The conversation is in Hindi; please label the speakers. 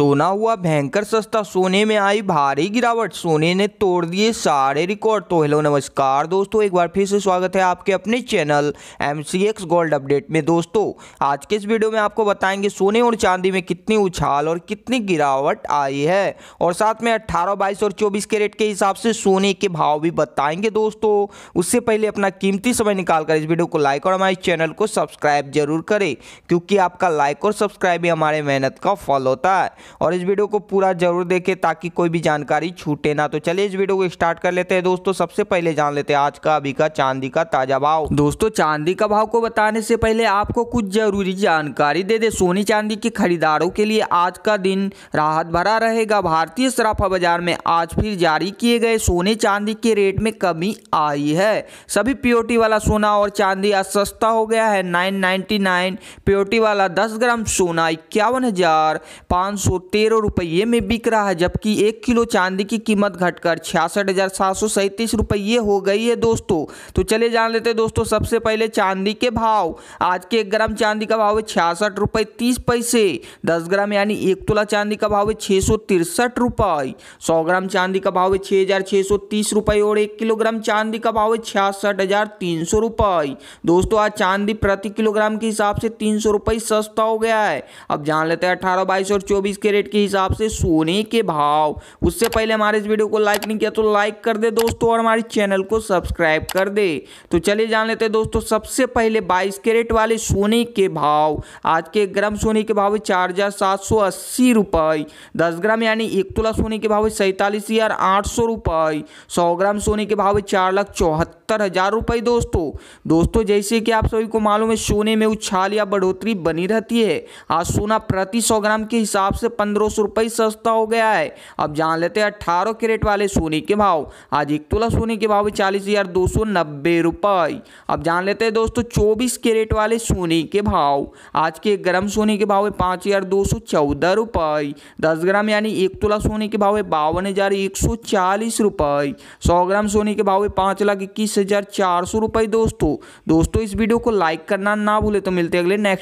Speaker 1: सोना हुआ भयंकर सस्ता सोने में आई भारी गिरावट सोने ने तोड़ दिए सारे रिकॉर्ड तो हेलो नमस्कार दोस्तों एक बार फिर से स्वागत है आपके अपने चैनल एम गोल्ड अपडेट में दोस्तों आज के इस वीडियो में आपको बताएंगे सोने और चांदी में कितनी उछाल और कितनी गिरावट आई है और साथ में अट्ठारह बाईस और चौबीस के रेट के हिसाब से सोने के भाव भी बताएंगे दोस्तों उससे पहले अपना कीमती समय निकालकर इस वीडियो को लाइक और हमारे चैनल को सब्सक्राइब जरूर करें क्योंकि आपका लाइक और सब्सक्राइब ही हमारे मेहनत का फल होता है और इस वीडियो को पूरा जरूर देखें ताकि कोई भी जानकारी छूटे ना तो चलिए इस वीडियो को स्टार्ट कर लेते हैं दोस्तों सबसे पहले जान लेते हैं आज का अभी का चांदी का ताजा भाव दोस्तों चांदी का भाव को बताने से पहले आपको कुछ जरूरी जानकारी दे दे सोनी चांदी के खरीदारों के लिए आज का दिन राहत भरा रहेगा भारतीय सराफा बाजार में आज फिर जारी किए गए सोने चांदी के रेट में कमी आई है सभी प्योरिटी वाला सोना और चांदी आज सस्ता हो गया है नाइन नाइन प्योटी वाला दस ग्राम सोना इक्यावन हजार पाँच सौ रुपये में बिक रहा है जबकि एक किलो चांदी की कीमत घटकर छियासठ रुपये हो गई है दोस्तों तो चलिए जान लेते हैं दोस्तों सबसे पहले चांदी के भाव आज के एक ग्राम चांदी का भाव है छियासठ रुपये तीस पैसे दस ग्राम यानी एक तोला चांदी का भाव है छः सौ तिरसठ रुपये सौ ग्राम चांदी का भाव है छः हज़ार छः सौ तीस रुपये और एक किलोग्राम चांदी का भाव है छियासठ हज़ार तीन सौ रुपये दोस्तों आज चांदी प्रति किलोग्राम के हिसाब से तीन सौ रुपये सस्ता हो गया है अब जान लेते हैं अठारह बाईस और चौबीस कैरेट के हिसाब से सोने के भाव उससे पहले हमारे इस वीडियो को लाइक नहीं किया तो लाइक कर दे दोस्तों और हमारे चैनल को सब्सक्राइब कर दे तो चलिए जान लेते हैं दोस्तों सबसे पहले बाईस कैरेट वाले सोने के भाव आज के ग्राम सोने के भाव है चार हजार सात सौ अस्सी रुपये दस ग्राम यानी एक तोला सोने के भाव है सैंतालीस हजार आठ सौ रुपये सौ ग्राम सोने के भाव है चार लाख चौहत्तर हजार रुपये दोस्तों दोस्तों जैसे कि आप सभी को मालूम है सोने में उछाल या बढ़ोतरी बनी रहती है आज सोना प्रति सौ ग्राम के हिसाब से पंद्रह सौ रुपये सस्ता हो गया है अब जान लेते हैं अट्ठारह कैरेट वाले सोने के भाव आज एक तोला सोने के भाव चालीस हज़ार दो सौ नब्बे रुपये अब जान लेते हैं दोस्तों चौबीस कैरेट वाले सोने के भाव आज के गर्म सोने के भाव है पाँच हज़ार दो सौ चौदह रुपये दस ग्राम यानी एक तोला सोने के भाव है बावन हज़ार एक सौ चालीस रुपये सौ ग्राम सोने के भाव है पाँच लाख इक्कीस हज़ार चार सौ रुपये दोस्तों दोस्तों इस वीडियो को लाइक करना ना भूले तो मिलते अगले नेक्स्ट